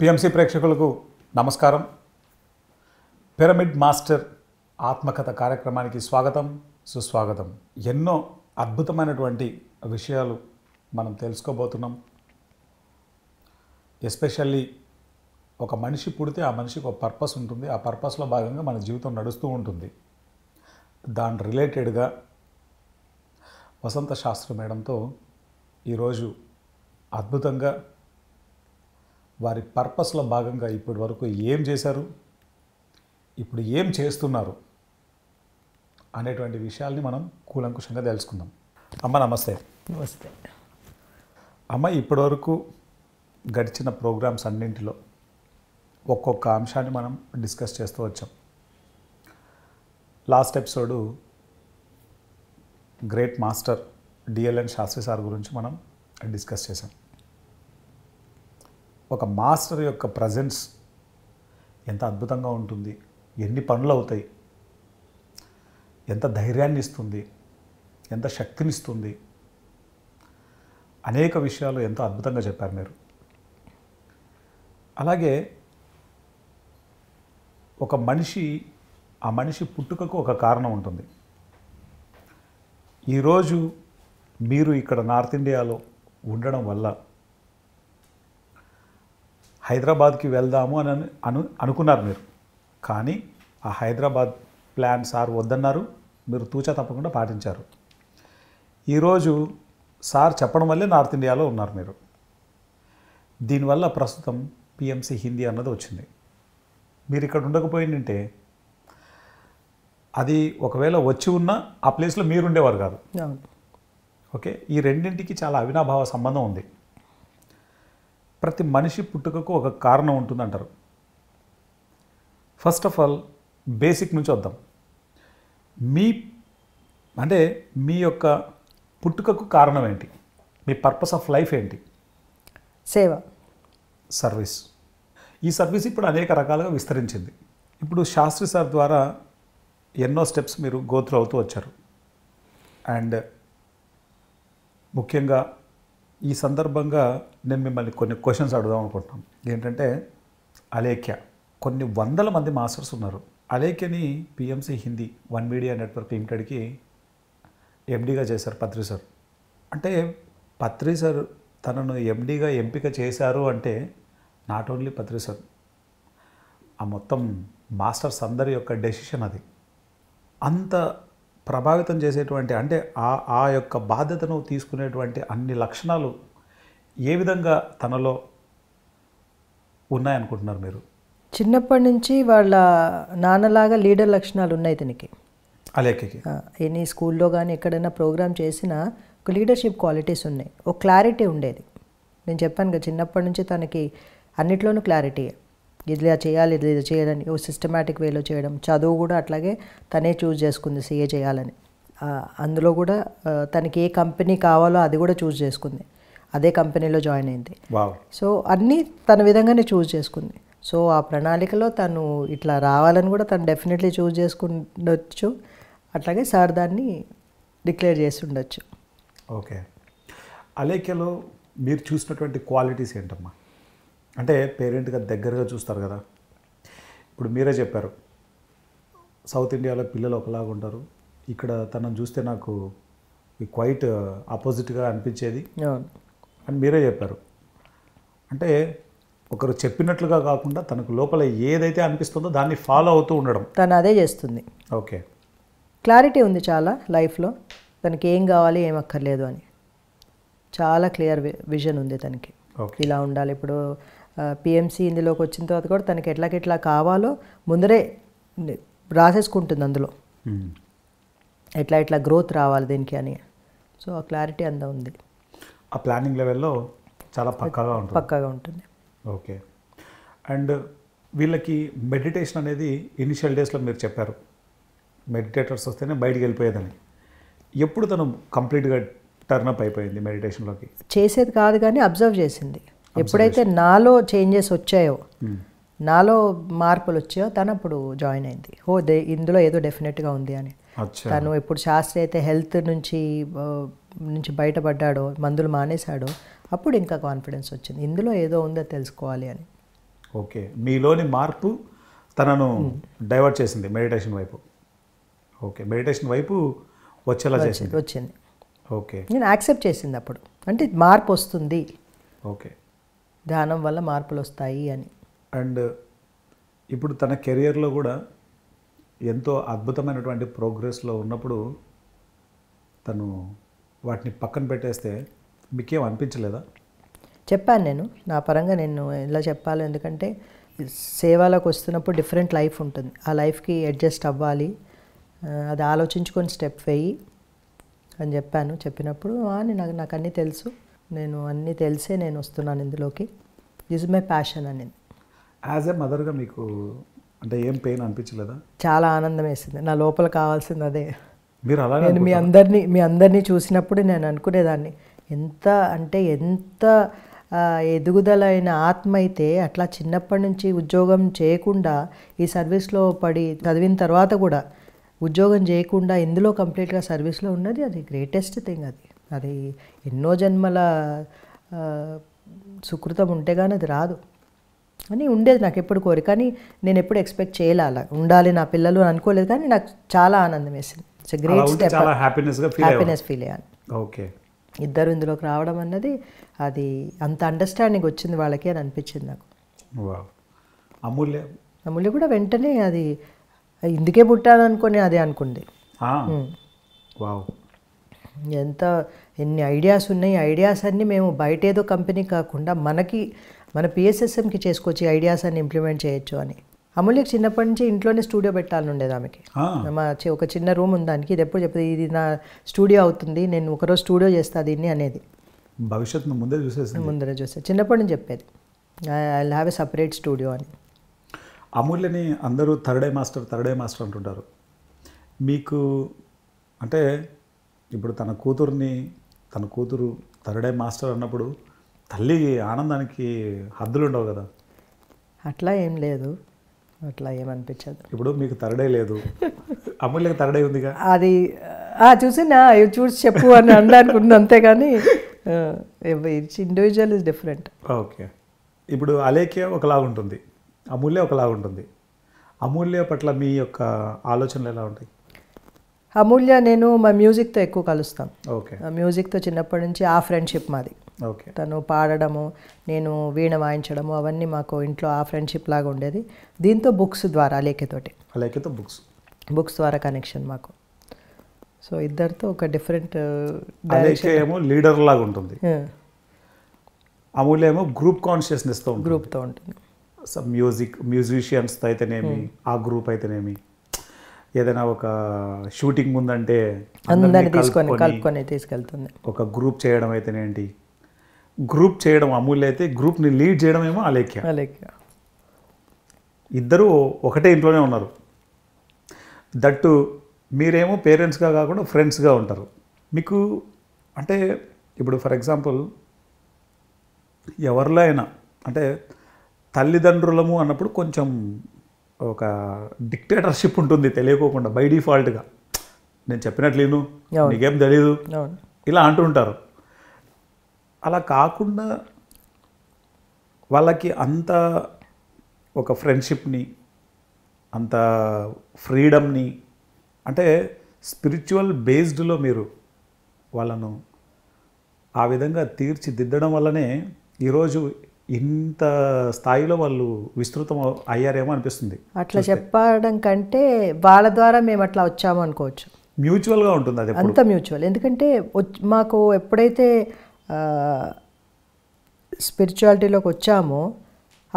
PMC ప్రేక్షకులకు నమస్కారం pyramid master ఆత్మకథ కార్యక్రమానికి స్వాగతం సుస్వాగతం ఎన్నో అద్భుతమైనటువంటి విషయాలు మనం తెలుసుకోబోతున్నాం ఎస్పెషల్లీ ఒక మనిషి పుడితే ఆ మనిషికి ఒక పర్పస్ ఉంటుంది ఆ పర్పస్లో భాగంగా మన జీవితం నడుస్తూ ఉంటుంది దాని రిలేటెడ్గా వసంత శాస్త్రి మేడంతో ఈరోజు అద్భుతంగా వారి పర్పస్లో భాగంగా ఇప్పటి వరకు ఏం చేశారు ఇప్పుడు ఏం చేస్తున్నారు అనేటువంటి విషయాల్ని మనం కూలంకుషంగా తెలుసుకుందాం అమ్మ నమస్తే నమస్తే అమ్మ ఇప్పటివరకు గడిచిన ప్రోగ్రామ్స్ అన్నింటిలో ఒక్కొక్క అంశాన్ని మనం డిస్కస్ చేస్తూ వచ్చాం last episode great master DLN Shastri sir గురించి మనం డిస్కస్ చేశాం ఒక మాస్టర్ యొక్క ప్రజెన్స్ ఎంత అద్భుతంగా ఉంటుంది ఎన్ని పనులు అవుతాయి ఎంత ధైర్యాన్ని ఇస్తుంది ఎంత శక్తినిస్తుంది అనేక విషయాలు ఎంతో అద్భుతంగా చెప్పారు మీరు అలాగే ఒక మనిషి ఆ మనిషి పుట్టుకకు ఒక కారణం ఉంటుంది ఈరోజు మీరు ఇక్కడ నార్త్ ఇండియాలో ఉండడం వల్ల హైదరాబాద్కి వెళ్దాము అని అను అనుకున్నారు మీరు కానీ ఆ హైదరాబాద్ ప్లాన్ సార్ వద్దన్నారు మీరు తూచా తప్పకుండా పాటించారు ఈరోజు సార్ చెప్పడం వల్లే నార్త్ ఇండియాలో ఉన్నారు మీరు దీనివల్ల ప్రస్తుతం పిఎంసి హిందీ అన్నది వచ్చింది మీరు ఇక్కడ ఉండకపోయిందంటే అది ఒకవేళ వచ్చి ఉన్నా ఆ ప్లేస్లో మీరు ఉండేవారు కాదు ఓకే ఈ రెండింటికి చాలా అవినాభావ సంబంధం ఉంది ప్రతి మనిషి పుట్టుకకు ఒక కారణం ఉంటుందంటారు ఫస్ట్ ఆఫ్ ఆల్ బేసిక్ నుంచి వద్దాం మీ అంటే మీ యొక్క పుట్టుకకు కారణం ఏంటి మీ పర్పస్ ఆఫ్ లైఫ్ ఏంటి సేవ సర్వీస్ ఈ సర్వీస్ ఇప్పుడు అనేక రకాలుగా విస్తరించింది ఇప్పుడు శాస్త్రి సార్ ద్వారా ఎన్నో స్టెప్స్ మీరు గోత్రు అవుతూ వచ్చారు అండ్ ముఖ్యంగా ఈ సందర్భంగా నేను మిమ్మల్ని కొన్ని క్వశ్చన్స్ అడుగుదాం అనుకుంటున్నాను ఏంటంటే అలేఖ్య కొన్ని వందల మంది మాస్టర్స్ ఉన్నారు అలేఖ్యని PMC Hindi one media network లిమిటెడ్కి ఎండీగా చేశారు పత్రి సార్ అంటే పత్రి సార్ తనను ఎండిగా ఎంపిక చేశారు అంటే నాట్ ఓన్లీ పత్రి సార్ ఆ మొత్తం మాస్టర్స్ అందరి యొక్క డెసిషన్ అది అంత ప్రభావితం చేసేటువంటి అంటే ఆ ఆ యొక్క బాధ్యతను తీసుకునేటువంటి అన్ని లక్షణాలు ఏ విధంగా తనలో ఉన్నాయనుకుంటున్నారు మీరు చిన్నప్పటి నుంచి వాళ్ళ నాన్నలాగా లీడర్ లక్షణాలు ఉన్నాయి ఇతనికి అలేఖకి ఎన్ని స్కూల్లో కానీ ఎక్కడైనా ప్రోగ్రామ్ చేసినా ఒక లీడర్షిప్ క్వాలిటీస్ ఉన్నాయి ఒక క్లారిటీ ఉండేది నేను చెప్పాను కదా చిన్నప్పటి నుంచి తనకి అన్నిట్లోనూ క్లారిటీ ఇలా చేయాలి ఇలా చేయాలని ఓ సిస్టమేటిక్ వేలో చేయడం చదువు కూడా అట్లాగే తనే చూస్ చేసుకుంది సీఏ చేయాలని అందులో కూడా తనకి ఏ కంపెనీ కావాలో అది కూడా చూస్ చేసుకుంది అదే కంపెనీలో జాయిన్ అయింది సో అన్నీ తన విధంగానే చూస్ చేసుకుంది సో ఆ ప్రణాళికలో తను ఇట్లా రావాలని కూడా తను డెఫినెట్లీ చూస్ చేసుకుండొచ్చు అట్లాగే సార్ దాన్ని డిక్లేర్ చేసి ఉండొచ్చు ఓకే అలేఖ్యలో మీరు చూసినటువంటి క్వాలిటీస్ ఏంటమ్మా అంటే పేరెంట్గా దగ్గరగా చూస్తారు కదా ఇప్పుడు మీరే చెప్పారు సౌత్ ఇండియాలో పిల్లలు ఒకలాగా ఉంటారు ఇక్కడ తనను చూస్తే నాకు క్వైట్ ఆపోజిట్గా అనిపించేది అని మీరే చెప్పారు అంటే ఒకరు చెప్పినట్లుగా కాకుండా తనకు లోపల ఏదైతే అనిపిస్తుందో దాన్ని ఫాలో అవుతూ ఉండడం తను అదే చేస్తుంది ఓకే క్లారిటీ ఉంది చాలా లైఫ్లో తనకి ఏం కావాలి ఏం అక్కర్లేదు అని చాలా క్లియర్ విజన్ ఉంది తనకి ఇలా ఉండాలి ఇప్పుడు పిఎంసీ ఇందులోకి వచ్చిన తర్వాత కూడా తనకి ఎట్లాకెట్లా కావాలో ముందరే రాసేసుకుంటుంది అందులో hmm. ఎట్లా ఎట్లా గ్రోత్ రావాలి దీనికి అని సో ఆ క్లారిటీ అంతా ఉంది ఆ ప్లానింగ్ లెవెల్లో చాలా పక్కాగా ఉంటుంది పక్కాగా ఉంటుంది ఓకే అండ్ వీళ్ళకి మెడిటేషన్ అనేది ఇనిషియల్ డేస్లో మీరు చెప్పారు మెడిటేటర్స్ వస్తేనే బయటికి వెళ్ళిపోయేదని ఎప్పుడు తను కంప్లీట్గా టర్న్అప్ అయిపోయింది మెడిటేషన్లోకి చేసేది కాదు కానీ అబ్జర్వ్ చేసింది ఎప్పుడైతే నాలో చేంజెస్ వచ్చాయో hmm. నాలో మార్పులు వచ్చాయో తను అప్పుడు జాయిన్ అయింది హో దే ఇందులో ఏదో డెఫినెట్గా ఉంది అని తను ఇప్పుడు శాస్త్రి అయితే హెల్త్ నుంచి నుంచి బయటపడ్డాడో మందులు మానేశాడో అప్పుడు ఇంకా కాన్ఫిడెన్స్ వచ్చింది ఇందులో ఏదో ఉందో తెలుసుకోవాలి అని ఓకే మీలోని మార్పు తనను hmm. డైవర్ట్ చేసింది మెడిటేషన్ వైపు ఓకే మెడిటేషన్ వైపు వచ్చేలా చేసింది వచ్చింది ఓకే నేను యాక్సెప్ట్ చేసింది అప్పుడు అంటే మార్పు వస్తుంది ఓకే ధ్యానం వల్ల మార్పులు వస్తాయి అని అండ్ ఇప్పుడు తన కెరియర్లో కూడా ఎంతో అద్భుతమైనటువంటి ప్రోగ్రెస్లో ఉన్నప్పుడు తను వాటిని పక్కన పెట్టేస్తే మీకేం అనిపించలేదా చెప్పాను నేను నా పరంగా నేను ఇలా చెప్పాలి ఎందుకంటే సేవలకు వస్తున్నప్పుడు డిఫరెంట్ లైఫ్ ఉంటుంది ఆ లైఫ్కి అడ్జస్ట్ అవ్వాలి అది ఆలోచించుకొని స్టెప్ వేయి అని చెప్పాను చెప్పినప్పుడు అని నాకు నాకు అన్నీ తెలుసు నేను అన్నీ తెలిసే నేను వస్తున్నాను ఇందులోకి దిస్ మై ప్యాషన్ అనేది యాజ్ ఎ మదర్గా మీకు అంటే ఏం పెయిన్ అనిపించలేదా చాలా ఆనందం వేసింది నా లోపల కావాల్సింది అదే మీరు అలా నేను మీ అందరినీ మీ అందరినీ చూసినప్పుడు నేను అనుకునేదాన్ని ఎంత అంటే ఎంత ఎదుగుదలైన ఆత్మ అయితే అట్లా చిన్నప్పటి నుంచి ఉద్యోగం చేయకుండా ఈ సర్వీస్లో పడి చదివిన తర్వాత కూడా ఉద్యోగం చేయకుండా ఇందులో కంప్లీట్గా సర్వీస్లో ఉన్నది అది గ్రేటెస్ట్ థింగ్ అది అది ఎన్నో జన్మల సుకృతం ఉంటే కానీ అది రాదు అని ఉండేది నాకు ఎప్పుడు కోరిక కానీ నేను ఎప్పుడు ఎక్స్పెక్ట్ చేయలే అలా ఉండాలి నా పిల్లలు అనుకోలేదు కానీ నాకు చాలా ఆనందం వేసింది ఇట్స్ గ్రేట్ హ్యాపీనెస్ ఫీల్ అయ్యాను ఓకే ఇద్దరు ఇందులోకి రావడం అన్నది అది అంత అండర్స్టాండింగ్ వచ్చింది వాళ్ళకి అని అనిపించింది నాకు అమూల్య అమూల్య కూడా వెంటనే అది ఇందుకే పుట్టాను అనుకుని అదే అనుకుంది వావ్ ఎంత ఎన్ని ఐడియాస్ ఉన్నాయి ఐడియాస్ అన్నీ మేము బయట ఏదో కంపెనీ కాకుండా మనకి మన పిఎస్ఎస్ఎంకి చేసుకొచ్చి ఐడియాస్ అన్ని ఇంప్లిమెంట్ చేయొచ్చు అని అమూల్యకి చిన్నప్పటి నుంచి ఇంట్లోనే స్టూడియో పెట్టాలని ఉండేది ఆమెకి మా ఒక చిన్న రూమ్ ఉంది దానికి ఇది ఎప్పుడు చెప్పదు ఇది నా స్టూడియో అవుతుంది నేను ఒకరోజు స్టూడియో చేస్తా దీన్ని అనేది భవిష్యత్తు ముందే చూసేసి ముందరే చూసే చిన్నప్పటి నుంచి చెప్పేది I have a separate studio అని అమూల్యని అందరూ థర్డ్ మాస్టర్ థర్డ్ మాస్టర్ అంటుంటారు మీకు అంటే ఇప్పుడు తన కూతుర్ని తన కూతురు తరుడే మాస్టర్ అన్నప్పుడు తల్లి ఆనందానికి హద్దులు ఉండవు కదా అట్లా ఏం లేదు అట్లా ఏమనిపించదు ఇప్పుడు మీకు తరడే లేదు అమ్మలేక తరడే ఉందిగా అది చూసినా అవి చూసి చెప్పు అని అనడానికి ఉంది అంతేగాని ఇండివిజువల్ ఇస్ డిఫరెంట్ ఓకే ఇప్పుడు అలేఖ్య ఒకలా ఉంటుంది అమూల్య ఒకలా ఉంటుంది అమూల్య పట్ల మీ యొక్క ఆలోచనలు ఎలా ఉంటాయి అమూల్య నేను మా మ్యూజిక్తో ఎక్కువ కలుస్తాం ఓకే మ్యూజిక్తో చిన్నప్పటి నుంచి ఆ ఫ్రెండ్షిప్ మాది ఓకే తను పాడడము నేను వీణ వాయించడము అవన్నీ మాకు ఇంట్లో ఆ ఫ్రెండ్షిప్ లాగా ఉండేది దీంతో బుక్స్ ద్వారా లేఖతోటి లేఖతో బుక్స్ బుక్స్ ద్వారా కనెక్షన్ మాకు సో ఇద్దరితో ఒక డిఫరెంట్ ఏమో లీడర్ లాగా ఉంటుంది అమూల్య ఏమో గ్రూప్ కాన్షియస్నెస్తో గ్రూప్తో ఉంటుంది మ్యూజిక్ మ్యూజిషియన్స్తో అయితేనేమి ఆ గ్రూప్ అయితేనేమి ఏదైనా ఒక షూటింగ్ ఉందంటే అందరినీ తీసుకొని కలుపుకొని తీసుకెళ్తుంది ఒక గ్రూప్ చేయడం అయితేనేంటి గ్రూప్ చేయడం అమూల్య అయితే గ్రూప్ని లీడ్ చేయడం ఏమో అలేఖ్య అలేఖ్య ఇద్దరూ ఒకటే ఇంట్లోనే ఉన్నారు దట్టు మీరేమో పేరెంట్స్గా కాకుండా ఫ్రెండ్స్గా ఉంటారు మీకు అంటే ఇప్పుడు ఫర్ ఎగ్జాంపుల్ ఎవరిలో అయినా అంటే తల్లిదండ్రులము అన్నప్పుడు కొంచెం ఒక డిక్టేటర్షిప్ ఉంటుంది తెలియకోకుండా బై డిఫాల్ట్గా నేను చెప్పినట్లేను నీకేం తెలీదు ఇలా అంటుంటారు అలా కాకుండా వాళ్ళకి అంత ఒక ఫ్రెండ్షిప్ని అంత ఫ్రీడమ్ని అంటే స్పిరిచువల్ బేస్డ్లో మీరు వాళ్ళను ఆ విధంగా తీర్చిదిద్దడం వల్లనే ఈరోజు ఇంత స్థాయిలో వాళ్ళు విస్తృతం అయ్యారేమో అనిపిస్తుంది అట్లా చెప్పడం కంటే వాళ్ళ ద్వారా మేము అట్లా వచ్చాము అనుకోవచ్చు మ్యూచువల్గా ఉంటుంది అది అంత మ్యూచువల్ ఎందుకంటే మాకు ఎప్పుడైతే స్పిరిచువాలిటీలోకి వచ్చామో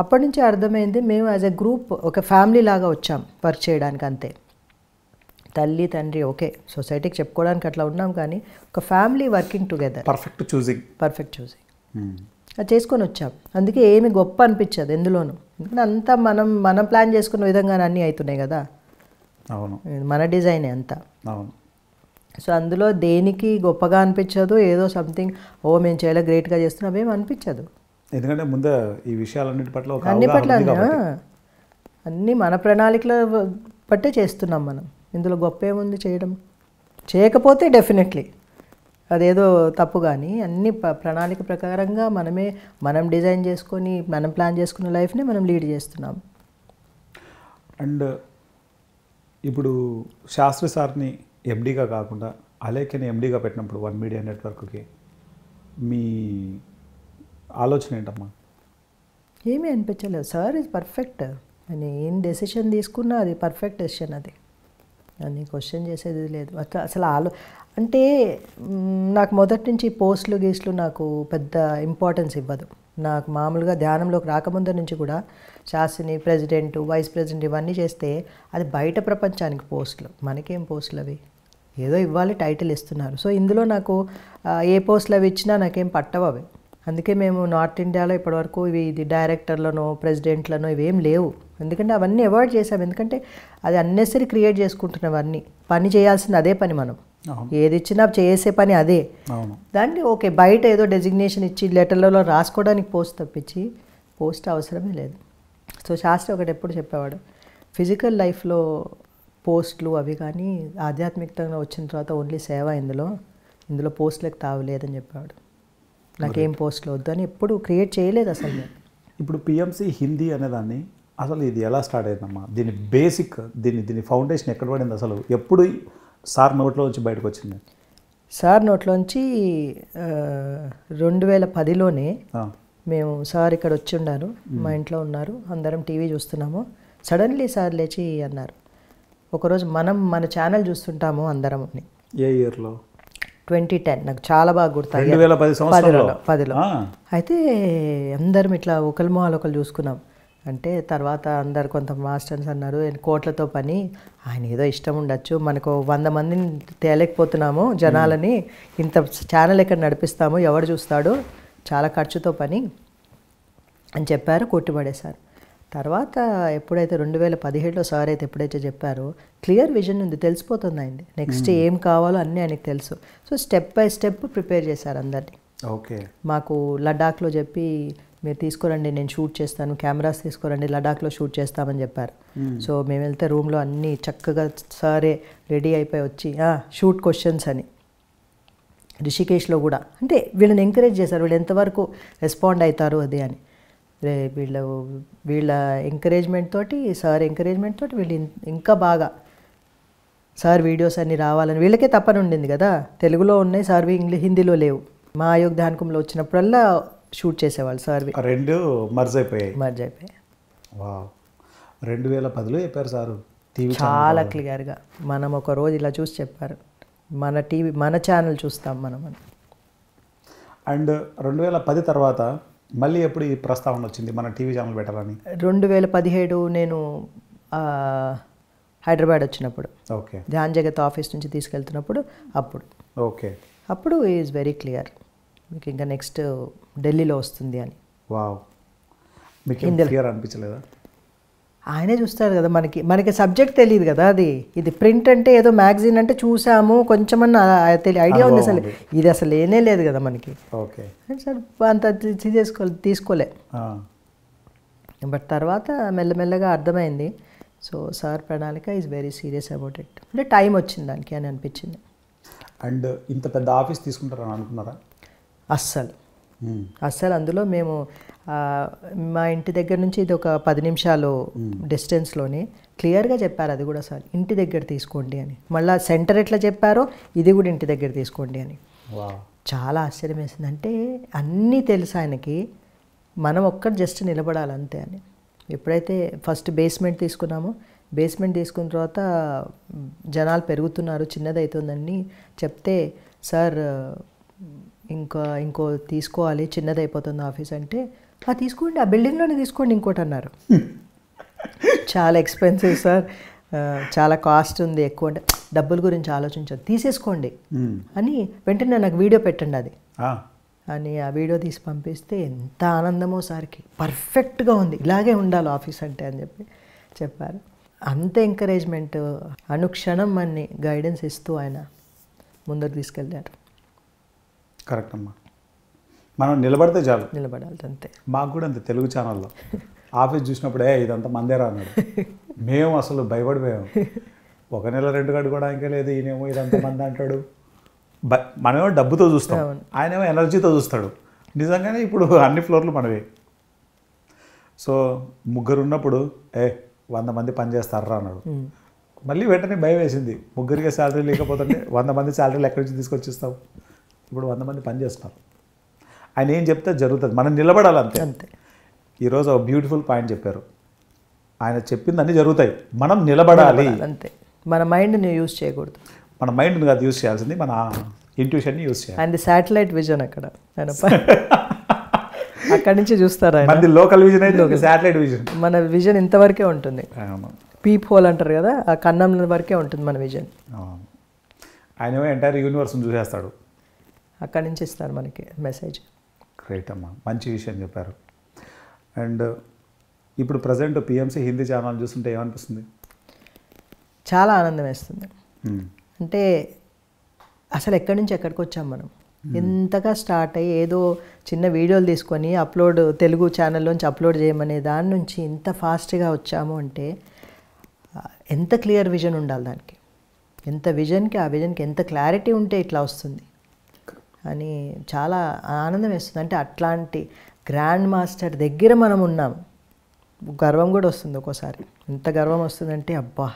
అప్పటి నుంచి అర్థమైంది మేము యాజ్ ఎ గ్రూప్ ఒక ఫ్యామిలీ లాగా వచ్చాం వర్క్ చేయడానికి అంతే తల్లి తండ్రి ఓకే సొసైటీకి చెప్పుకోవడానికి అట్లా ఉన్నాం కానీ ఒక family working together perfect choosing perfect choosing అది చేసుకొని వచ్చాం అందుకే ఏమి గొప్ప అనిపించదు ఎందులోనూ ఎందుకంటే అంతా మనం మనం ప్లాన్ చేసుకున్న విధంగా అన్నీ అవుతున్నాయి కదా అవును మన డిజైనే అంతా అవును సో అందులో దేనికి గొప్పగా అనిపించదు ఏదో సంథింగ్ ఓ మేము చాలా గ్రేట్గా చేస్తున్నాం ఏమి అనిపించదు ఎందుకంటే ముందు ఈ విషయాలన్నిటి పట్ల అన్ని పట్ల అన్నీ మన ప్రణాళికల బట్టే చేస్తున్నాం మనం ఇందులో గొప్ప ఏముంది చేయడం చేయకపోతే డెఫినెట్లీ అదేదో తప్పు కానీ అన్ని ప్రణాళిక ప్రకారంగా మనమే మనం డిజైన్ చేసుకొని మనం ప్లాన్ చేసుకున్న లైఫ్ని మనం లీడ్ చేస్తున్నాం అండ్ ఇప్పుడు శాస్త్రి సార్ని ఎండీగా కాకుండా అలేఖ్యని ఎండీగా పెట్టినప్పుడు వన్ మీడియా నెట్వర్క్కి మీ ఆలోచన ఏంటమ్మా ఏమీ అనిపించలేదు సార్ ఇది పర్ఫెక్ట్ అని ఏం డెసిషన్ తీసుకున్నా అది పర్ఫెక్ట్ డెసిషన్ అది అని క్వశ్చన్ చేసేది లేదు అసలు ఆలో అంటే నాకు మొదటి నుంచి పోస్టులు గీస్లు నాకు పెద్ద ఇంపార్టెన్స్ ఇవ్వదు నాకు మామూలుగా ధ్యానంలోకి రాకముందు నుంచి కూడా శాస్త్రిని ప్రెసిడెంట్ వైస్ ప్రెసిడెంట్ ఇవన్నీ చేస్తే అది బయట ప్రపంచానికి పోస్టులు మనకేం పోస్టులు అవి ఏదో ఇవ్వాలి టైటిల్ ఇస్తున్నారు సో ఇందులో నాకు ఏ పోస్టులు అవి ఇచ్చినా నాకేం పట్టవు అవి అందుకే మేము నార్త్ ఇండియాలో ఇప్పటివరకు ఇవి ఇది డైరెక్టర్లను ప్రెసిడెంట్లను ఇవేం లేవు ఎందుకంటే అవన్నీ అవాయిడ్ చేసాం ఎందుకంటే అది అన్నెసరీ క్రియేట్ చేసుకుంటున్నవన్నీ పని చేయాల్సింది అదే పని మనం ఏది ఇచ్చినా చేసే పని అదే దాన్ని ఓకే బయట ఏదో డెసిగ్నేషన్ ఇచ్చి లెటర్లలో రాసుకోవడానికి పోస్ట్ తప్పించి పోస్ట్ అవసరమే లేదు సో శాస్త్రి ఒకటి ఎప్పుడు చెప్పేవాడు ఫిజికల్ లైఫ్లో పోస్టులు అవి కానీ ఆధ్యాత్మికంగా వచ్చిన తర్వాత ఓన్లీ సేవ ఇందులో ఇందులో పోస్టులకు తావలేదని చెప్పేవాడు నాకేం పోస్టులు వద్దు అని ఎప్పుడు క్రియేట్ చేయలేదు అసలు నేను ఇప్పుడు పిఎంసి హిందీ అనేదాన్ని అసలు ఇది ఎలా స్టార్ట్ అయిందమ్మా దీని బేసిక్ దీని దీని ఫౌండేషన్ ఎక్కడ పడింది అసలు ఎప్పుడు సార్ నుంచి బయటకు వచ్చింది సార్ నోట్లోంచి రెండు వేల పదిలోనే మేము సార్ ఇక్కడ వచ్చి ఉన్నారు మా ఇంట్లో ఉన్నారు అందరం టీవీ చూస్తున్నాము సడన్లీ సార్ లేచి అన్నారు ఒకరోజు మనం మన ఛానల్ చూస్తుంటాము అందరం ఏ ఇయర్లో ట్వంటీ టెన్ నాకు చాలా బాగా గుర్తు పదిలో పదిలో అయితే అందరం ఇట్లా ఒకరి మొహాలు ఒకరు చూసుకున్నాం అంటే తర్వాత అందరు కొంత మాస్టర్స్ అన్నారు కోట్లతో పని ఆయన ఏదో ఇష్టం ఉండొచ్చు మనకు వంద మందిని తేలేకపోతున్నాము జనాలని ఇంత ఛానల్ ఎక్కడ నడిపిస్తాము ఎవరు చూస్తాడు చాలా ఖర్చుతో పని అని చెప్పారు కొట్టుబడేశారు తర్వాత ఎప్పుడైతే రెండు వేల పదిహేడులో సార్ అయితే ఎప్పుడైతే చెప్పారో క్లియర్ విజన్ ఉంది తెలిసిపోతుంది ఆయనది నెక్స్ట్ ఏం కావాలో అన్నీ ఆయనకు తెలుసు so step by step prepare చేశారు అందరినీ ఓకే మాకు లడాఖ్లో చెప్పి మీరు తీసుకురండి నేను షూట్ చేస్తాను కెమెరాస్ తీసుకురండి లడాఖ్లో షూట్ చేస్తామని చెప్పారు hmm. సో మేము వెళ్తే రూమ్లో అన్ని చక్కగా సరే రెడీ అయిపోయి వచ్చి షూట్ క్వశ్చన్స్ అని రిషికేష్లో కూడా అంటే వీళ్ళని ఎంకరేజ్ చేశారు వీళ్ళు ఎంతవరకు రెస్పాండ్ అవుతారు అది అని వీళ్ళ వీళ్ళ ఎంకరేజ్మెంట్ తోటి సార్ ఎంకరేజ్మెంట్ తోటి వీళ్ళు ఇంకా బాగా సార్ వీడియోస్ అన్నీ రావాలని వీళ్ళకే తప్పని ఉండింది కదా తెలుగులో ఉన్నాయి సార్వి ఇంగ్లీష్ హిందీలో లేవు మా ఆయోగ్ ధ్యానకంలో వచ్చినప్పుడల్లా షూట్ చేసేవాళ్ళు సార్ రెండు మర్జ్ అయిపోయాయి మర్జ్ అయిపోయాయి రెండు వేల పదిలో చెప్పారు సారు టీవీ చాలా క్లియర్గా మనం ఒక రోజు ఇలా చూసి చెప్పారు మన టీవీ మన ఛానల్ చూస్తాం మనం అండ్ రెండు వేల పది తర్వాత మళ్ళీ ఎప్పుడు ఈ ప్రస్తావన వచ్చింది మన టీవీ ఛానల్ పెట్టాలని రెండు వేల పదిహేడు నేను హైదరాబాద్ వచ్చినప్పుడు ఓకే ధ్యాన్ జగత్ ఆఫీస్ నుంచి తీసుకెళ్తున్నప్పుడు అప్పుడు ఓకే అప్పుడు ఈజ్ వెరీ క్లియర్ మీకు ఇంకా నెక్స్ట్ ఢిల్లీలో వస్తుంది అని వావ్ మీకు అనిపించలేదా ఆయనే చూస్తారు కదా మనకి మనకి సబ్జెక్ట్ తెలియదు కదా అది ఇది ప్రింట్ అంటే ఏదో మ్యాగజైన్ అంటే చూసాము తెలియ ఐడియా ఉంది అసలు ఇది అసలు ఏనే లేదు కదా మనకి ఓకే సార్ అంత తీసుకోలే తీసుకోలే బట్ తర్వాత మెల్లమెల్లగా అర్థమైంది సో సార్ ప్రణాళిక is very serious about it అంటే టైం వచ్చింది దానికి అని అనిపించింది అండ్ ఇంత పెద్ద ఆఫీస్ తీసుకుంటారని అనుకున్నారా అస్సలు అస్సలు అందులో మేము మా ఇంటి దగ్గర నుంచి ఇది ఒక పది నిమిషాలు డిస్టెన్స్లోనే క్లియర్గా చెప్పారు అది కూడా సార్ ఇంటి దగ్గర తీసుకోండి అని మళ్ళీ సెంటర్ ఎట్లా చెప్పారో ఇది కూడా ఇంటి దగ్గర తీసుకోండి అని చాలా ఆశ్చర్యం వేసింది అంటే అన్నీ తెలుసు ఆయనకి మనం ఒక్కటి జస్ట్ నిలబడాలి అంతే అని ఎప్పుడైతే ఫస్ట్ బేస్మెంట్ తీసుకున్నామో బేస్మెంట్ తీసుకున్న తర్వాత జనాలు పెరుగుతున్నారు చిన్నదవుతుందని చెప్తే సార్ ఇంకా ఇంకో తీసుకోవాలి చిన్నదైపోతుంది ఆఫీస్ అంటే ఆ తీసుకోండి ఆ బిల్డింగ్లోనే తీసుకోండి ఇంకోటి అన్నారు చాలా ఎక్స్పెన్సివ్ సార్ చాలా కాస్ట్ ఉంది ఎక్కువ అంటే డబ్బుల గురించి ఆలోచించదు తీసేసుకోండి అని వెంటనే నాకు వీడియో పెట్టండి అది అని ఆ వీడియో తీసి పంపిస్తే ఎంత ఆనందమో సార్కి పర్ఫెక్ట్గా ఉంది ఇలాగే ఉండాలి ఆఫీస్ అంటే అని చెప్పి చెప్పారు అంత ఎంకరేజ్మెంట్ అనుక్షణం అన్ని గైడెన్స్ ఇస్తూ ఆయన ముందరు తీసుకెళ్ళారు కరెక్ట్ అమ్మా మనం నిలబడితే చాలు నిలబడాలి అంతే మాకు కూడా అంతే తెలుగు ఛానల్లో ఆఫీస్ చూసినప్పుడే ఇదంతా మందేరా అన్నాడు మేము అసలు భయపడిపోయాం ఒక నెల రెండు ఇంకా లేదు ఈయనేమో ఇదంతా మంది అంటాడు మనమేమో డబ్బుతో చూస్తాం ఆయనేమో ఎనర్జీతో చూస్తాడు నిజంగానే ఇప్పుడు అన్ని ఫ్లోర్లు మనవే సో ముగ్గురు ఉన్నప్పుడు ఏ వంద మంది పని చేస్తారా అన్నాడు మళ్ళీ వెంటనే భయం వేసింది ముగ్గురికి శాలరీ లేకపోతే వంద మంది శాలరీలు ఎక్కడి నుంచి తీసుకొచ్చిస్తావు ఇప్పుడు వంద మంది పని చేస్తున్నారు ఆయన ఏం చెప్తే జరుగుతుంది మనం నిలబడాలి అంతే అంతే ఈరోజు ఒక బ్యూటిఫుల్ పాయింట్ చెప్పారు ఆయన అన్నీ జరుగుతాయి మనం నిలబడాలి అంతే మన మైండ్ని యూజ్ చేయకూడదు మన మైండ్ని కాదు యూజ్ చేయాల్సింది మన ఇంట్యూషన్ని యూజ్ చేయాలి అండ్ శాటిలైట్ విజన్ అక్కడ అక్కడి నుంచి చూస్తారా మనది లోకల్ విజన్ అయితే శాటిలైట్ విజన్ మన విజన్ ఇంతవరకే ఉంటుంది పీప్ హోల్ అంటారు కదా ఆ కన్నం వరకే ఉంటుంది మన విజన్ ఆయన ఎంటైర్ యూనివర్స్ని చూసేస్తాడు అక్కడి నుంచి ఇస్తారు మనకి మెసేజ్ గ్రేట్ అమ్మా మంచి విషయం చెప్పారు అండ్ ఇప్పుడు ప్రజెంట్ పిఎంసీ హిందీ ఛానల్ చూస్తుంటే ఏమనిపిస్తుంది చాలా ఆనందం వేస్తుంది hmm. అంటే అసలు ఎక్కడి నుంచి ఎక్కడికి వచ్చాం మనం hmm. ఎంతగా స్టార్ట్ అయ్యి ఏదో చిన్న వీడియోలు తీసుకొని అప్లోడ్ తెలుగు ఛానల్లోంచి అప్లోడ్ చేయమనే దాని నుంచి ఇంత ఫాస్ట్గా వచ్చాము అంటే ఎంత క్లియర్ విజన్ ఉండాలి దానికి ఎంత విజన్కి ఆ విజన్కి ఎంత క్లారిటీ ఉంటే ఇట్లా వస్తుంది అని చాలా ఆనందం వేస్తుంది అంటే అట్లాంటి గ్రాండ్ మాస్టర్ దగ్గర మనం ఉన్నాం గర్వం కూడా వస్తుంది ఒక్కోసారి ఎంత గర్వం వస్తుందంటే అబ్బా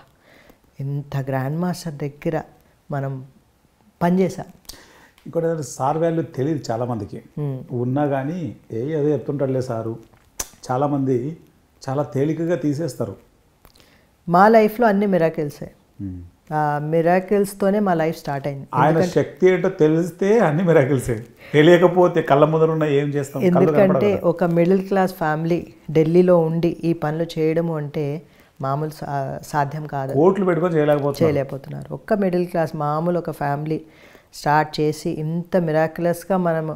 ఇంత గ్రాండ్ మాస్టర్ దగ్గర మనం పనిచేసాం ఇంకోటి సార్ వాల్యూ తెలియదు చాలామందికి ఉన్నా కానీ ఏ అదే చెప్తుంటాడులే సారు చాలామంది చాలా తేలికగా తీసేస్తారు మా లైఫ్లో అన్ని మిరాకిల్సే మిరాకిల్స్తోనే మా లైఫ్ స్టార్ట్ అయింది ఆయన శక్తి ఏంటో తెలిస్తే అన్ని మిరాకిల్స్ తెలియకపోతే కళ్ళ ముందర ఉన్న ఏం చేస్తాం ఎందుకంటే ఒక మిడిల్ క్లాస్ ఫ్యామిలీ ఢిల్లీలో ఉండి ఈ పనులు చేయడము అంటే మామూలు సాధ్యం కాదు ఓట్లు పెట్టుకొని చేయలేకపోతే చేయలేకపోతున్నారు ఒక్క మిడిల్ క్లాస్ మామూలు ఒక ఫ్యామిలీ స్టార్ట్ చేసి ఇంత మిరాకులస్గా మనం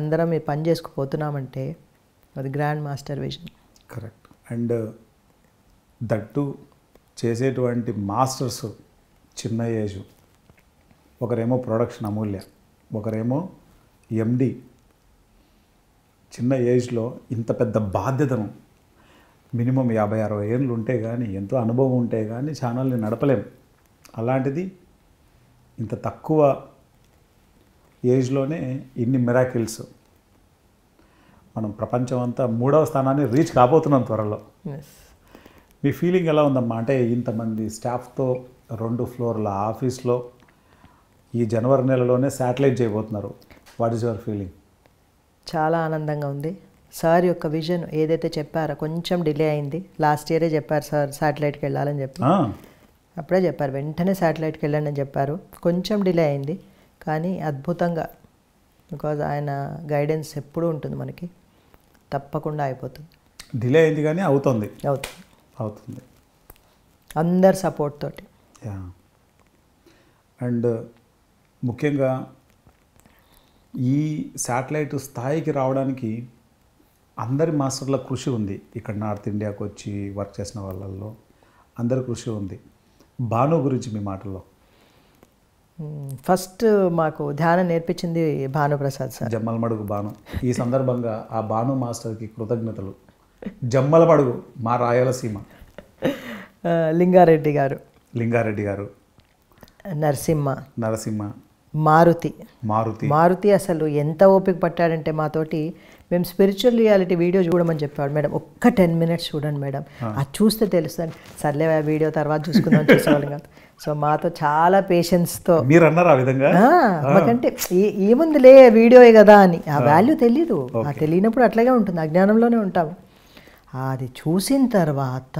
అందరం పని చేసుకుపోతున్నామంటే అది grand master vision correct and that చేసేటువంటి మాస్టర్స్ చిన్న ఏజ్ ఒకరేమో ప్రొడక్షన్ అమూల్య ఒకరేమో ఎండి చిన్న ఏజ్లో ఇంత పెద్ద బాధ్యతను మినిమం యాభై అరవై ఏళ్ళు ఉంటే కానీ ఎంతో అనుభవం ఉంటే కానీ ఛానల్ని నడపలేం అలాంటిది ఇంత తక్కువ ఏజ్లోనే ఇన్ని మిరాకిల్స్ మనం ప్రపంచం అంతా మూడవ స్థానాన్ని రీచ్ కాబోతున్నాం త్వరలో మీ ఫీలింగ్ ఎలా ఉందమ్మా అంటే ఇంతమంది స్టాఫ్తో రెండు ఫ్లోర్ల ఆఫీస్లో ఈ జనవరి నెలలోనే శాటిలైట్ చేయబోతున్నారు వాట్ ఈస్ యువర్ ఫీలింగ్ చాలా ఆనందంగా ఉంది సార్ యొక్క విజన్ ఏదైతే చెప్పారో కొంచెం డిలే అయింది లాస్ట్ ఇయరే చెప్పారు సార్ శాటిలైట్కి వెళ్ళాలని చెప్పి అప్పుడే చెప్పారు వెంటనే శాటిలైట్కి వెళ్ళండి అని చెప్పారు కొంచెం డిలే అయింది కానీ అద్భుతంగా బికాజ్ ఆయన గైడెన్స్ ఎప్పుడూ ఉంటుంది మనకి తప్పకుండా అయిపోతుంది డిలే అయింది కానీ అవుతుంది అవుతుంది అవుతుంది అందరి సపోర్ట్ తోటి యా అండ్ ముఖ్యంగా ఈ శాటిలైట్ స్థాయికి రావడానికి అందరి మాస్టర్ల కృషి ఉంది ఇక్కడ నార్త్ ఇండియాకు వచ్చి వర్క్ చేసిన వాళ్ళల్లో అందరి కృషి ఉంది భాను గురించి మీ మాటల్లో ఫస్ట్ మాకు ధ్యానం నేర్పించింది భానుప్రసాద్ సార్ జమ్మలమడుగు భాను ఈ సందర్భంగా ఆ భాను మాస్టర్కి కృతజ్ఞతలు జమ్మలమడుగు మా రాయలసీమ లింగారెడ్డి గారు లింగారెడ్డి గారు నరసింహ నరసింహ మారుతి మారుతి మారుతి అసలు ఎంత ఓపిక పట్టాడంటే మాతోటి మేము స్పిరిచువల్ రియాలిటీ వీడియో చూడమని చెప్పాడు మేడం ఒక్క టెన్ మినిట్స్ చూడండి మేడం అది చూస్తే తెలుస్తుంది సర్లే వీడియో తర్వాత చూసుకుందాం చూసేవాళ్ళం కాదు సో మాతో చాలా పేషెన్స్తో మీరు అన్నారు ఆ విధంగా మాకంటే ఏముందిలే వీడియోయే కదా అని ఆ వాల్యూ తెలీదు ఆ తెలియనప్పుడు అట్లాగే ఉంటుంది అజ్ఞానంలోనే ఉంటాము అది చూసిన తర్వాత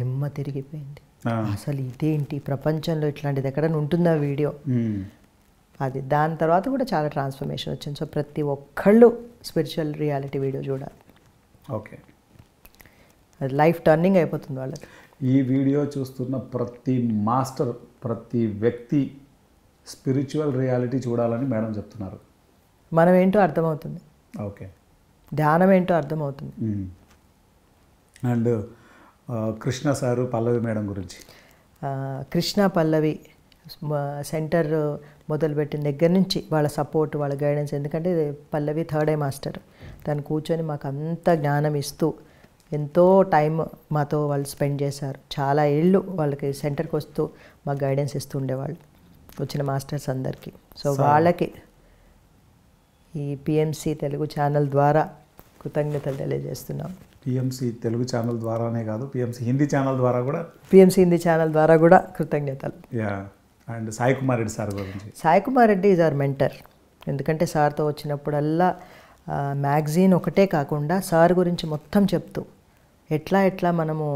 దిమ్మ తిరిగిపోయింది అసలు ఇదేంటి ప్రపంచంలో ఇట్లాంటిది ఎక్కడైనా ఉంటుందా వీడియో అది దాని తర్వాత కూడా చాలా ట్రాన్స్ఫర్మేషన్ వచ్చింది సో ప్రతి ఒక్కళ్ళు స్పిరిచువల్ రియాలిటీ వీడియో చూడాలి ఓకే అది లైఫ్ టర్నింగ్ అయిపోతుంది వాళ్ళకి ఈ వీడియో చూస్తున్న ప్రతి మాస్టర్ ప్రతి వ్యక్తి స్పిరిచువల్ రియాలిటీ చూడాలని మేడం చెప్తున్నారు మనం ఏంటో అర్థమవుతుంది ఓకే ధ్యానం ఏంటో అర్థమవుతుంది and Krishna sir Pallavi madam గురించి కృష్ణ పల్లవి సెంటర్ మొదలుపెట్టిన దగ్గర నుంచి వాళ్ళ సపోర్ట్ వాళ్ళ గైడెన్స్ ఎందుకంటే పల్లవి థర్డ్ ఏ మాస్టర్ తను కూర్చొని మాకు అంత జ్ఞానం ఇస్తూ ఎంతో టైం మాతో వాళ్ళు స్పెండ్ చేశారు చాలా ఏళ్ళు వాళ్ళకి సెంటర్కి వస్తూ మాకు గైడెన్స్ ఇస్తూ ఉండేవాళ్ళు వచ్చిన మాస్టర్స్ అందరికీ సో వాళ్ళకి ఈ పిఎంసి తెలుగు ఛానల్ ద్వారా కృతజ్ఞతలు తెలియజేస్తున్నాం పిఎంసీ తెలుగు ఛానల్ ద్వారానే కాదు పిఎంసీ హిందీ ఛానల్ ద్వారా కూడా పిఎంసీ హిందీ ఛానల్ ద్వారా కూడా కృతజ్ఞతలు yeah and Sai Kumar Reddy sir గురించి Sai Kumar Reddy is our mentor ఎందుకంటే సార్తో వచ్చినప్పుడల్లా మ్యాగజీన్ ఒకటే కాకుండా సార్ గురించి మొత్తం చెప్తూ ఎట్లా ఎట్లా మనము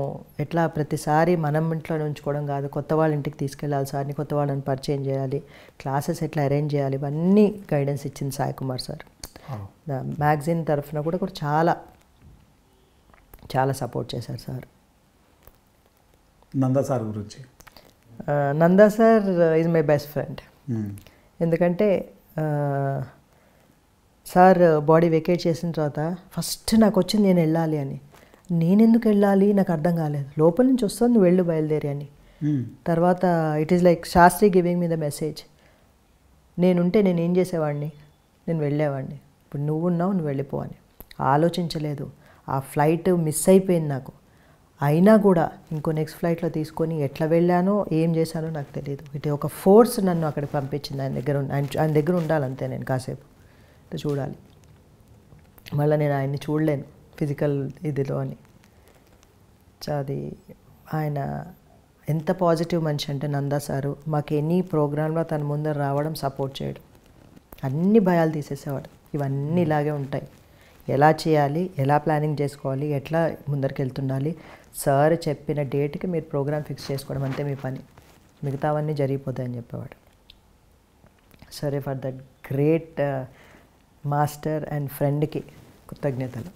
ఎట్లా ప్రతిసారి మనం ఇంట్లో ఉంచుకోవడం కాదు కొత్త వాళ్ళ ఇంటికి తీసుకెళ్ళాలి సార్ని కొత్త వాళ్ళని పరిచయం చేయాలి క్లాసెస్ ఎట్లా అరేంజ్ చేయాలి ఇవన్నీ గైడెన్స్ ఇచ్చింది సాయి కుమార్ సార్ మ్యాగజైన్ తరఫున కూడా కూడా చాలా చాలా సపోర్ట్ చేశారు సార్ నందా సార్ గురించి Nanda sir is my best friend hmm. ఎందుకంటే సార్ బాడీ వెకేట్ చేసిన తర్వాత ఫస్ట్ నాకు వచ్చింది నేను వెళ్ళాలి అని నేను ఎందుకు వెళ్ళాలి నాకు అర్థం కాలేదు లోపల నుంచి వస్తుంది నువ్వు వెళ్ళు బయలుదేరి అని hmm. తర్వాత it is like Shastri giving me the message నేనుంటే నేను ఏం చేసేవాడిని నేను వెళ్ళేవాడిని ఇప్పుడు నువ్వు ఉన్నావు నువ్వు వెళ్ళిపోవని ఆలోచించలేదు ఆ ఫ్లైట్ మిస్ అయిపోయింది నాకు అయినా కూడా ఇంకో నెక్స్ట్ ఫ్లైట్లో తీసుకొని ఎట్లా వెళ్ళానో ఏం చేశానో నాకు తెలియదు ఇది ఒక ఫోర్స్ నన్ను అక్కడికి పంపించింది ఆయన దగ్గర ఆయన ఆయన దగ్గర ఉండాలంతే నేను కాసేపు చూడాలి మళ్ళీ నేను ఆయన్ని చూడలేను ఫిజికల్ ఇదిలో అని అది ఆయన ఎంత పాజిటివ్ మనిషి అంటే నందా సారు మాకు ఎనీ ప్రోగ్రాంలో తన ముందర రావడం సపోర్ట్ చేయడం అన్ని భయాలు తీసేసేవాడు ఇవన్నీ ఇలాగే ఉంటాయి ఎలా చేయాలి ఎలా ప్లానింగ్ చేసుకోవాలి ఎట్లా ముందరికి వెళ్తుండాలి సార్ చెప్పిన డేట్కి మీరు ప్రోగ్రామ్ ఫిక్స్ చేసుకోవడం అంతే మీ పని మిగతావన్నీ జరిగిపోతాయని చెప్పేవాడు సరే for that great master and ఫ్రెండ్కి కృతజ్ఞతలు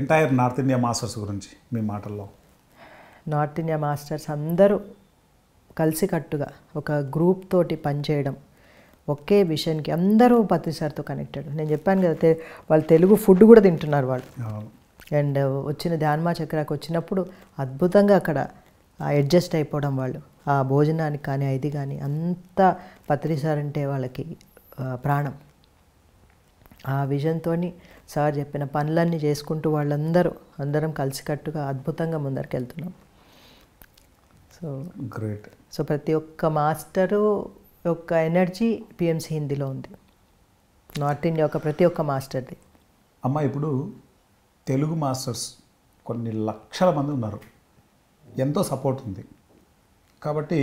ఎంటైర్ నార్త్ ఇండియా మాస్టర్స్ గురించి మీ మాటల్లో నార్త్ ఇండియా మాస్టర్స్ అందరూ కలిసికట్టుగా ఒక గ్రూప్ తోటి పనిచేయడం ఒకే విషయానికి అందరూ పత్రిసార్తో కనెక్టెడ్ నేను చెప్పాను కదా వాళ్ళు తెలుగు ఫుడ్ కూడా తింటున్నారు వాళ్ళు అండ్ వచ్చిన ధ్యాన్మా చక్రాకి వచ్చినప్పుడు అద్భుతంగా అక్కడ అడ్జస్ట్ అయిపోవడం వాళ్ళు ఆ భోజనానికి కానీ ఇది కానీ అంత పత్రిసార్ అంటే వాళ్ళకి ప్రాణం ఆ విజన్తో సార్ చెప్పిన పనులన్నీ చేసుకుంటూ వాళ్ళందరూ అందరం కలిసికట్టుగా అద్భుతంగా ముందరికి వెళ్తున్నాం సో గ్రేట్ సో ప్రతి ఒక్క మాస్టరు యొక్క ఎనర్జీ పిఎంసి హిందీలో ఉంది నార్త్ ఇండియా యొక్క ప్రతి ఒక్క మాస్టర్ది అమ్మ ఇప్పుడు తెలుగు మాస్టర్స్ కొన్ని లక్షల మంది ఉన్నారు ఎంతో సపోర్ట్ ఉంది కాబట్టి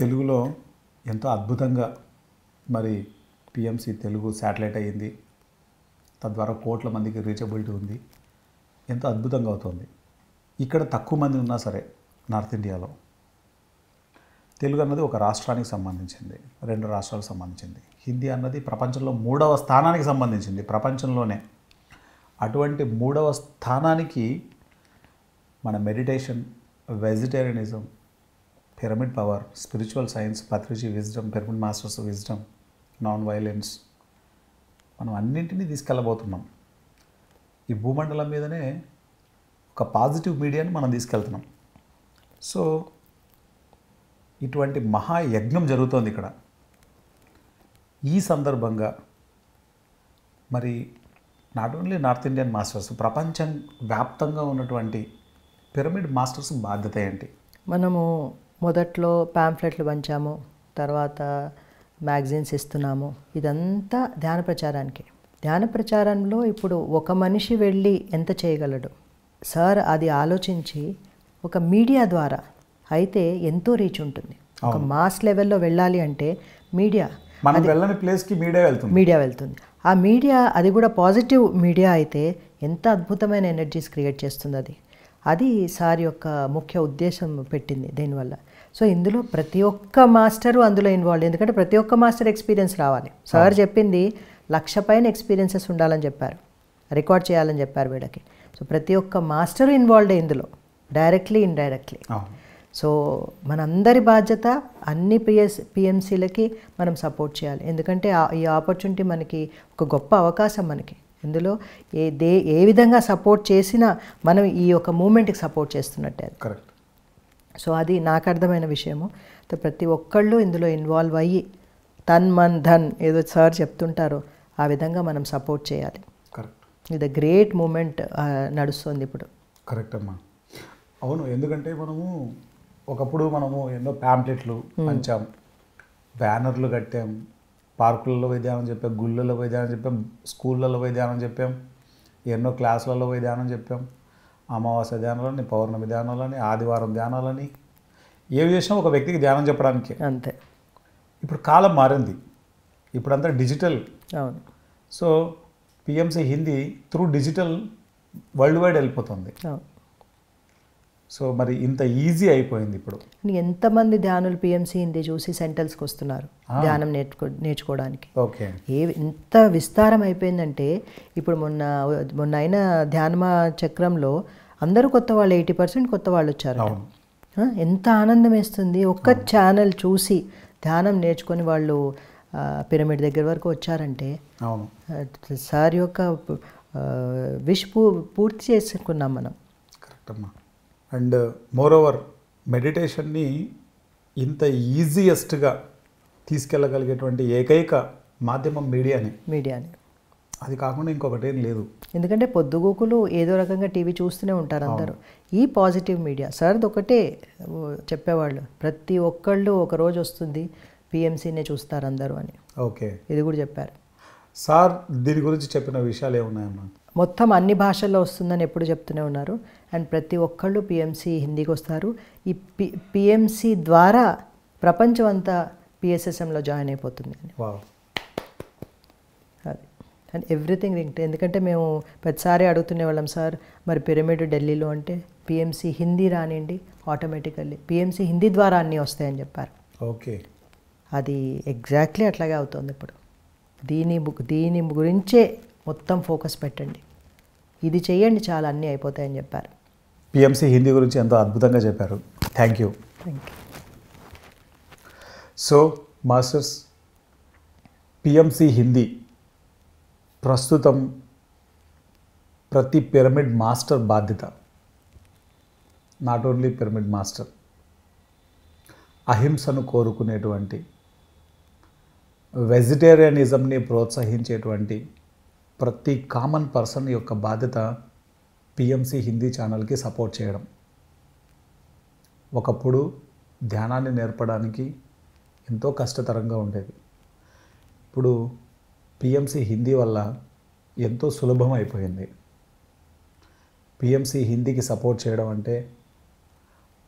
తెలుగులో ఎంతో అద్భుతంగా మరి పిఎంసి తెలుగు శాటిలైట్ అయ్యింది తద్వారా కోట్ల మందికి రీచబిలిటీ ఉంది ఎంతో అద్భుతంగా అవుతుంది ఇక్కడ తక్కువ మంది ఉన్నా సరే నార్త్ ఇండియాలో తెలుగు అన్నది ఒక రాష్ట్రానికి సంబంధించింది రెండు రాష్ట్రాలకు సంబంధించింది హిందీ అన్నది ప్రపంచంలో మూడవ స్థానానికి సంబంధించింది ప్రపంచంలోనే అటువంటి మూడవ స్థానానికి మన meditation vegetarianism pyramid power spiritual science Patriji wisdom pyramid masters wisdom non violence మనం అన్నింటినీ తీసుకెళ్ళబోతున్నాం ఈ భూమండలం మీదనే ఒక పాజిటివ్ మీడియాని మనం తీసుకెళ్తున్నాం సో ఇటువంటి మహాయజ్ఞం జరుగుతోంది ఇక్కడ ఈ సందర్భంగా మరి not only north Indian masters ప్రపంచం వ్యాప్తంగా ఉన్నటువంటి పిరమిడ్ మాస్టర్స్ బాధ్యత ఏంటి మనము మొదట్లో ప్యాంఫ్లెట్లు పంచాము తర్వాత మ్యాగజైన్స్ ఇస్తున్నాము ఇదంతా ధ్యాన ప్రచారానికి ధ్యాన ప్రచారంలో ఇప్పుడు ఒక మనిషి వెళ్ళి ఎంత చేయగలడు సార్ అది ఆలోచించి ఒక మీడియా ద్వారా అయితే ఎంతో రీచ్ ఉంటుంది ఒక మాస్ లెవెల్లో వెళ్ళాలి అంటే మీడియా మనం వెళ్ళని ప్లేస్కి మీడియా వెళ్తుంది మీడియా వెళ్తుంది ఆ మీడియా అది కూడా పాజిటివ్ మీడియా అయితే ఎంత అద్భుతమైన ఎనర్జీస్ క్రియేట్ చేస్తుంది అది అది సార్ యొక్క ముఖ్య ఉద్దేశం పెట్టింది దీనివల్ల సో ఇందులో ప్రతి ఒక్క మాస్టరు అందులో ఇన్వాల్వ్ ఎందుకంటే ప్రతి ఒక్క మాస్టర్ ఎక్స్పీరియన్స్ రావాలి సార్ చెప్పింది లక్ష పైన ఎక్స్పీరియన్సెస్ ఉండాలని చెప్పారు రికార్డ్ చేయాలని చెప్పారు వీడకి సో ప్రతి ఒక్క మాస్టరు ఇన్వాల్వ్ ఇందులో డైరెక్ట్లీ ఇన్డైరెక్ట్లీ సో మనందరి బాధ్యత అన్ని పిఎస్ పిఎంసీలకి మనం సపోర్ట్ చేయాలి ఎందుకంటే ఈ ఆపర్చునిటీ మనకి ఒక గొప్ప అవకాశం మనకి ఇందులో ఏ దే ఏ విధంగా సపోర్ట్ చేసినా మనం ఈ యొక్క మూమెంట్కి సపోర్ట్ చేస్తున్నట్టే కరెక్ట్ సో అది నాకు అర్థమైన విషయము ప్రతి ఒక్కళ్ళు ఇందులో ఇన్వాల్వ్ అయ్యి తన్ మన్ ధన్ ఏదో సార్ చెప్తుంటారో ఆ విధంగా మనం సపోర్ట్ చేయాలి కరెక్ట్ ఇది గ్రేట్ మూమెంట్ నడుస్తుంది ఇప్పుడు కరెక్ట్ అమ్మా అవును ఎందుకంటే మనము ఒకప్పుడు మనము ఎన్నో ప్యాంప్లెట్లు hmm. పంచాం బ్యానర్లు కట్టాం పార్కులలో పోయి ధ్యానం చెప్పాం గుళ్ళలో పోయి ధ్యానం చెప్పాం స్కూళ్ళలో పోయి ధ్యానం చెప్పాం ఎన్నో క్లాసులలో పోయి ధ్యానం చెప్పాం అమావాస్య ధ్యానాలని పౌర్ణమి ధ్యానాలని ఆదివారం ధ్యానాలని ఏవి చేసినా ఒక వ్యక్తికి ధ్యానం చెప్పడానికి అంతే ఇప్పుడు కాలం మారింది ఇప్పుడంతా డిజిటల్ అవును so PMC Hindi through digital world wide వెళ్ళిపోతుంది సో మరి ఇంత ఈజీ అయిపోయింది ఇప్పుడు ఎంతమంది ధ్యానులు పిఎంసీ హిందీ చూసి సెంటర్స్కి వస్తున్నారు ధ్యానం నేర్చుకో నేర్చుకోవడానికి ఓకే ఏ ఎంత విస్తారం అయిపోయిందంటే ఇప్పుడు మొన్న మొన్న అయిన ధ్యానమా చక్రంలో అందరూ కొత్త వాళ్ళు ఎయిటీ పర్సెంట్ కొత్త వాళ్ళు వచ్చారు ఎంత ఆనందం వేస్తుంది ఒక్క ఛానల్ చూసి ధ్యానం నేర్చుకొని వాళ్ళు పిరమిడ్ దగ్గర వరకు వచ్చారంటే సార్ యొక్క విష్ పూ పూర్తి చేసుకున్నాం మనం కరెక్ట్ అమ్మా అండ్ మోర్ ఓవర్ మెడిటేషన్ని ఇంత ఈజియెస్ట్గా తీసుకెళ్ళగలిగేటువంటి ఏకైక మాధ్యమం మీడియానే మీడియానే అది కాకుండా ఇంకొకటి ఏం లేదు ఎందుకంటే పొద్దుగోకులు ఏదో రకంగా టీవీ చూస్తూనే ఉంటారు అందరూ ఈ పాజిటివ్ మీడియా సార్ ఒకటే చెప్పేవాళ్ళు ప్రతి ఒక్కళ్ళు ఒక రోజు వస్తుంది పిఎంసీనే చూస్తారు అందరూ అని ఓకే ఇది కూడా చెప్పారు సార్ దీని గురించి చెప్పిన విషయాలు ఏమున్నాయమ్మా మొత్తం అన్ని భాషల్లో వస్తుందని ఎప్పుడు చెప్తూనే ఉన్నారు అండ్ ప్రతి ఒక్కళ్ళు పిఎంసీ హిందీకి వస్తారు ఈ పి పిఎంసి ద్వారా ప్రపంచం అంతా పిఎస్ఎస్ఎంలో జాయిన్ అయిపోతుంది అది అండ్ ఎవ్రీథింగ్ లింక్ ఎందుకంటే మేము ప్రతిసారి అడుగుతునే వాళ్ళం సార్ మరి పిరమిడ్ ఢిల్లీలో అంటే పిఎంసీ హిందీ రానివ్వండి ఆటోమేటికల్లీ పిఎంసీ హిందీ ద్వారా అన్నీ వస్తాయని చెప్పారు ఓకే అది ఎగ్జాక్ట్లీ అట్లాగే అవుతుంది ఇప్పుడు దీని దీని గురించే మొత్తం ఫోకస్ పెట్టండి ఇది చేయండి చాలా అన్నీ అయిపోతాయని చెప్పారు పిఎంసి హిందీ గురించి ఎంతో అద్భుతంగా చెప్పారు thank you so masters PMC Hindi ప్రస్తుతం ప్రతి పిరమిడ్ మాస్టర్ బాధ్యత నాట్ ఓన్లీ పిరమిడ్ మాస్టర్ అహింసను కోరుకునేటువంటి వెజిటేరియనిజంని ప్రోత్సహించేటువంటి ప్రతి కామన్ పర్సన్ యొక్క బాధ్యత పిఎంసి హిందీ ఛానల్కి సపోర్ట్ చేయడం ఒకప్పుడు ధ్యానాన్ని నేర్పడానికి ఎంతో కష్టతరంగా ఉండేది ఇప్పుడు పిఎంసి హిందీ వల్ల ఎంతో సులభం అయిపోయింది పిఎంసి హిందీకి సపోర్ట్ చేయడం అంటే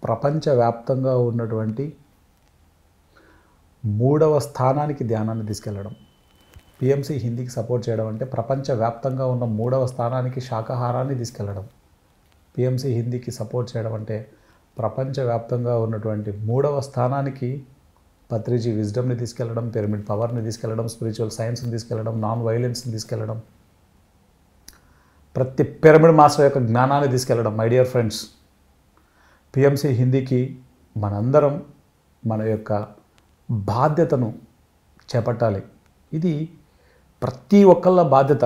ప్రపంచవ్యాప్తంగా ఉన్నటువంటి మూడవ స్థానానికి ధ్యానాన్ని తీసుకెళ్ళడం టీఎంసీ హిందీకి సపోర్ట్ చేయడం అంటే ప్రపంచవ్యాప్తంగా ఉన్న మూడవ స్థానానికి శాకాహారాన్ని తీసుకెళ్లడం పిఎంసీ హిందీకి సపోర్ట్ చేయడం అంటే ప్రపంచవ్యాప్తంగా ఉన్నటువంటి మూడవ స్థానానికి పత్రిజీ విజ్డమ్ని తీసుకెళ్లడం పిరమిడ్ పవర్ని తీసుకెళ్లడం స్పిరిచువల్ సైన్స్ని తీసుకెళ్లడం నాన్ వైలెన్స్ని తీసుకెళ్లడం ప్రతి పిరమిడ్ మాస్టర్ యొక్క జ్ఞానాన్ని తీసుకెళ్లడం మై డియర్ ఫ్రెండ్స్ పిఎంసి హిందీకి మనందరం మన యొక్క బాధ్యతను చేపట్టాలి ఇది ప్రతి ఒక్కళ్ళ బాధ్యత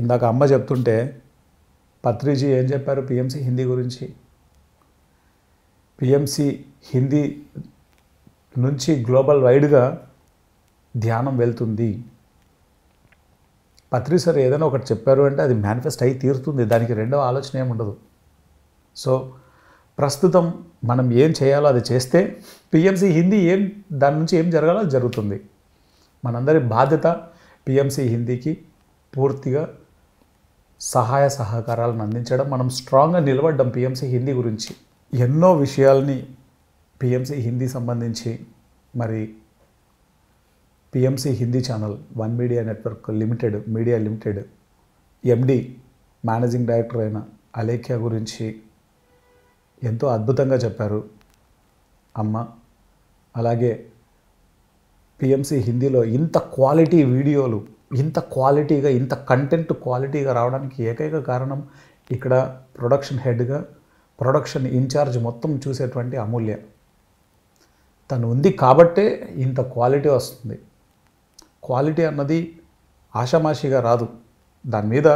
ఇందాక అమ్మ చెప్తుంటే పత్రిజీ ఏం చెప్పారు పిఎంసి హిందీ గురించి పిఎంసి హిందీ నుంచి గ్లోబల్ వైడ్గా ధ్యానం వెళ్తుంది పత్రి సార్ ఏదైనా ఒకటి చెప్పారు అంటే అది మేనిఫెస్ట్ అయి తీరుతుంది దానికి రెండవ ఆలోచన ఏముండదు సో ప్రస్తుతం మనం ఏం చేయాలో అది చేస్తే పిఎంసి హిందీ ఏం దాని నుంచి ఏం జరగాలో జరుగుతుంది మనందరి బాధ్యత పిఎంసీ హిందీకి పూర్తిగా సహాయ సహకారాలను అందించడం మనం స్ట్రాంగ్గా నిలబడ్డం పిఎంసీ హిందీ గురించి ఎన్నో విషయాల్ని పిఎంసీ హిందీ సంబంధించి మరి PMC Hindi channel one media network limited media limited MD managing director అయిన అలేఖ్య గురించి ఎంతో అద్భుతంగా చెప్పారు అమ్మ అలాగే పిఎంసీ హిందీలో ఇంత క్వాలిటీ వీడియోలు ఇంత క్వాలిటీగా ఇంత కంటెంట్ క్వాలిటీగా రావడానికి ఏకైక కారణం ఇక్కడ ప్రొడక్షన్ హెడ్గా ప్రొడక్షన్ ఇన్ఛార్జ్ మొత్తం చూసేటువంటి అమూల్య తను ఉంది కాబట్టే ఇంత క్వాలిటీ వస్తుంది క్వాలిటీ అన్నది ఆషామాషిగా రాదు దాని మీద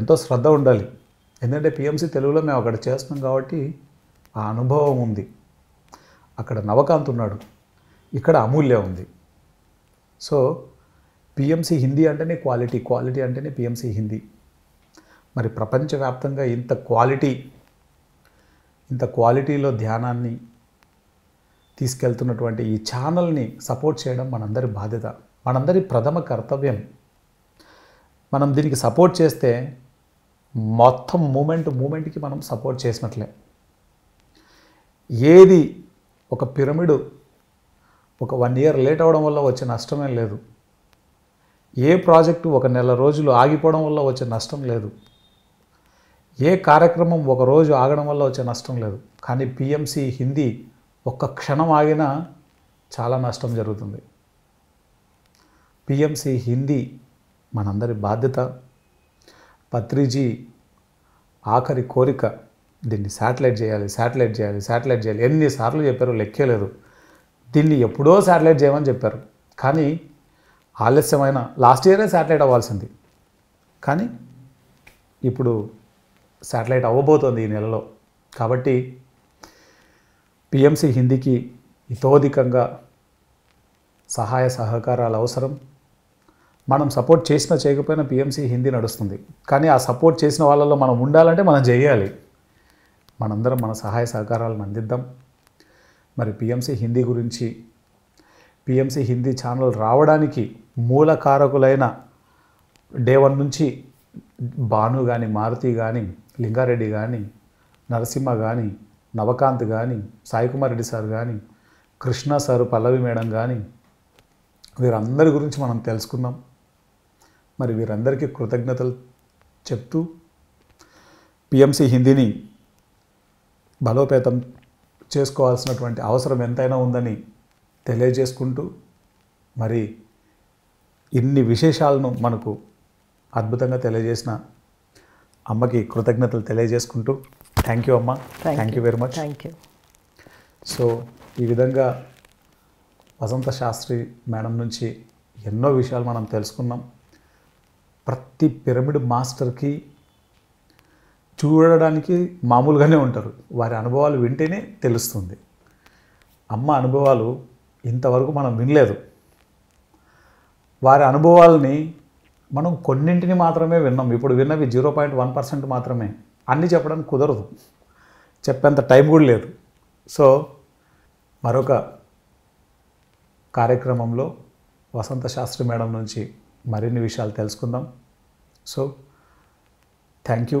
ఎంతో శ్రద్ధ ఉండాలి ఎందుకంటే పిఎంసి తెలుగులో మేము అక్కడ చేస్తున్నాం కాబట్టి ఆ అనుభవం ఉంది అక్కడ నవకాంత్ ఉన్నాడు ఇక్కడ అమూల్య ఉంది సో పిఎంసి హిందీ అంటేనే క్వాలిటీ క్వాలిటీ అంటేనే పిఎంసి హిందీ మరి ప్రపంచవ్యాప్తంగా ఇంత క్వాలిటీ ఇంత క్వాలిటీలో ధ్యానాన్ని తీసుకెళ్తున్నటువంటి ఈ ఛానల్ని సపోర్ట్ చేయడం మనందరి బాధ్యత మనందరి ప్రథమ కర్తవ్యం మనం దీనికి సపోర్ట్ చేస్తే మొత్తం మూమెంట్ మూమెంట్కి మనం సపోర్ట్ చేసినట్లే ఏది ఒక పిరమిడ్ ఒక వన్ ఇయర్ లేట్ అవడం వల్ల వచ్చే నష్టమే లేదు ఏ ప్రాజెక్టు ఒక నెల రోజులు ఆగిపోవడం వల్ల వచ్చే నష్టం లేదు ఏ కార్యక్రమం ఒక రోజు ఆగడం వల్ల వచ్చే నష్టం లేదు కానీ పిఎంసి హిందీ ఒక్క క్షణం ఆగినా చాలా నష్టం జరుగుతుంది పిఎంసి హిందీ మనందరి బాధ్యత పత్రిజీ ఆఖరి కోరిక దీన్ని శాటిలైట్ చేయాలి శాటిలైట్ చేయాలి శాటిలైట్ చేయాలి ఎన్నిసార్లు చెప్పారో లెక్కలేదు ఢిల్లీ ఎప్పుడో శాటిలైట్ చేయమని చెప్పారు కానీ ఆలస్యమైన లాస్ట్ ఇయరే శాటిలైట్ అవ్వాల్సింది కానీ ఇప్పుడు శాటిలైట్ అవ్వబోతోంది ఈ నెలలో కాబట్టి పిఎంసి హిందీకి ఇతోధికంగా సహాయ సహకారాలు అవసరం మనం సపోర్ట్ చేసినా చేయకపోయినా పిఎంసి హిందీ నడుస్తుంది కానీ ఆ సపోర్ట్ చేసిన వాళ్ళలో మనం ఉండాలంటే మనం చేయాలి మనందరం మన సహాయ సహకారాలను అందిద్దాం మరి పిఎంసి హిందీ గురించి పిఎంసి హిందీ ఛానల్ రావడానికి మూల కారకులైన డే వన్ నుంచి భాను కానీ మారుతి కానీ లింగారెడ్డి కానీ నరసింహ కానీ నవకాంత్ కానీ రెడ్డి సార్ కానీ కృష్ణ సారు పల్లవి మేడం కానీ వీరందరి గురించి మనం తెలుసుకున్నాం మరి వీరందరికీ కృతజ్ఞతలు చెప్తూ పిఎంసి హిందీని బలోపేతం చేసుకోవాల్సినటువంటి అవసరం ఎంతైనా ఉందని తెలియజేసుకుంటూ మరి ఇన్ని విశేషాలను మనకు అద్భుతంగా తెలియజేసిన అమ్మకి కృతజ్ఞతలు తెలియజేసుకుంటూ థ్యాంక్ యూ అమ్మ thank you very much thank you so ఈ విధంగా వసంత శాస్త్రి మేడం నుంచి ఎన్నో విషయాలు మనం తెలుసుకున్నాం ప్రతి పిరమిడ్ మాస్టర్కి చూడడానికి మామూలుగానే ఉంటారు వారి అనుభవాలు వింటేనే తెలుస్తుంది అమ్మ అనుభవాలు ఇంతవరకు మనం వినలేదు వారి అనుభవాలని మనం కొన్నింటిని మాత్రమే విన్నాం ఇప్పుడు విన్నవి జీరో పాయింట్ వన్ పర్సెంట్ మాత్రమే అన్నీ చెప్పడానికి కుదరదు చెప్పేంత టైం కూడా లేదు సో మరొక కార్యక్రమంలో వసంత శాస్త్రి మేడం నుంచి మరిన్ని విషయాలు తెలుసుకుందాం సో థ్యాంక్ యూ